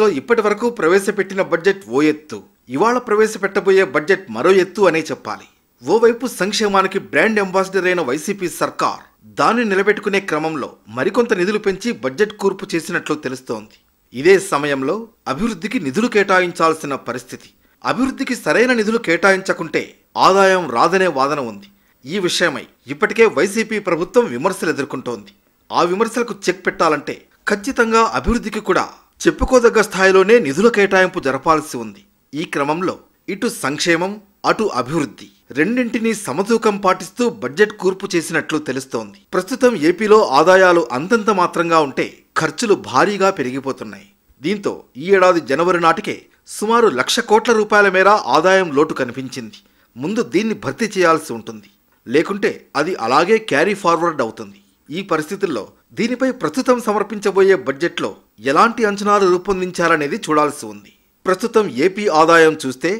లో ఇప్పటి వరకు ప్రవేశపెట్టిన బడ్జెట్ ఓ ఎత్తు ఇవాళ ప్రవేశపెట్టబోయే బడ్జెట్ మరో ఎత్తు అనే చెప్పాలి ఓవైపు సంక్షేమానికి బ్రాండ్ అంబాసిడర్ అయిన వైసీపీ సర్కార్ దాన్ని నిలబెట్టుకునే క్రమంలో మరికొంత నిధులు పెంచి బడ్జెట్ కూర్పు చేసినట్లు తెలుస్తోంది ఇదే సమయంలో అభివృద్ధికి నిధులు కేటాయించాల్సిన పరిస్థితి అభివృద్ధికి సరైన నిధులు కేటాయించకుంటే ఆదాయం రాదనే వాదన ఉంది ఈ విషయమై ఇప్పటికే వైసీపీ ప్రభుత్వం విమర్శలు ఎదుర్కొంటోంది ఆ విమర్శలకు చెక్ పెట్టాలంటే ఖచ్చితంగా అభివృద్ధికి కూడా చెప్పుకోదగ్గ స్థాయిలోనే నిధుల కేటాయింపు జరపాల్సి ఉంది ఈ క్రమంలో ఇటు సంక్షేమం అటు అభివృద్ధి రెండింటినీ సమతూకం పాటిస్తూ బడ్జెట్ కూర్పు చేసినట్లు తెలుస్తోంది ప్రస్తుతం ఏపీలో ఆదాయాలు అంతంత మాత్రంగా ఉంటే ఖర్చులు భారీగా పెరిగిపోతున్నాయి దీంతో ఈ ఏడాది జనవరి నాటికే సుమారు లక్ష కోట్ల రూపాయల మేర ఆదాయం లోటు కనిపించింది ముందు దీన్ని భర్తీ చేయాల్సి ఉంటుంది లేకుంటే అది అలాగే క్యారీ ఫార్వర్డ్ అవుతుంది ఈ పరిస్థితుల్లో దీనిపై ప్రస్తుతం సమర్పించబోయే బడ్జెట్లో ఎలాంటి అంచనాలు రూపొందించారనేది చూడాల్సి ఉంది ప్రస్తుతం ఏపీ ఆదాయం చూస్తే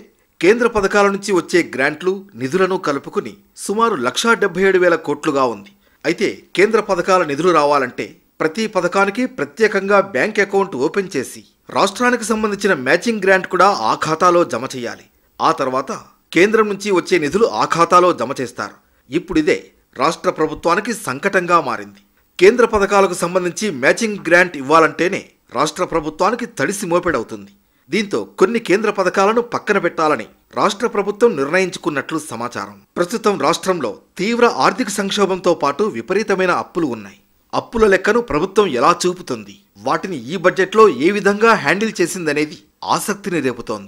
కేంద్ర పథకాల నుంచి వచ్చే గ్రాంట్లు నిధులను కలుపుకుని సుమారు లక్షా డెబ్బై ఏడు వేల కోట్లుగా ఉంది అయితే కేంద్ర పథకాల నిధులు రావాలంటే ప్రతి పథకానికి ప్రత్యేకంగా బ్యాంక్ అకౌంట్ ఓపెన్ చేసి రాష్ట్రానికి సంబంధించిన మ్యాచింగ్ గ్రాంట్ కూడా ఆ ఖాతాలో జమ చేయాలి ఆ తర్వాత కేంద్రం నుంచి వచ్చే నిధులు ఆ ఖాతాలో జమ చేస్తారు ఇప్పుడిదే రాష్ట్ర ప్రభుత్వానికి సంకటంగా మారింది కేంద్ర పథకాలకు సంబంధించి మ్యాచింగ్ గ్రాంట్ ఇవ్వాలంటేనే రాష్ట్ర ప్రభుత్వానికి తడిసి మోపెడవుతుంది దీంతో కొన్ని కేంద్ర పథకాలను పక్కన పెట్టాలని రాష్ట్ర ప్రభుత్వం నిర్ణయించుకున్నట్లు సమాచారం ప్రస్తుతం రాష్ట్రంలో తీవ్ర ఆర్థిక సంక్షోభంతో పాటు విపరీతమైన అప్పులు ఉన్నాయి అప్పుల లెక్కను ప్రభుత్వం ఎలా చూపుతుంది వాటిని ఈ బడ్జెట్లో ఏ విధంగా హ్యాండిల్ చేసిందనేది ఆసక్తిని రేపుతోంది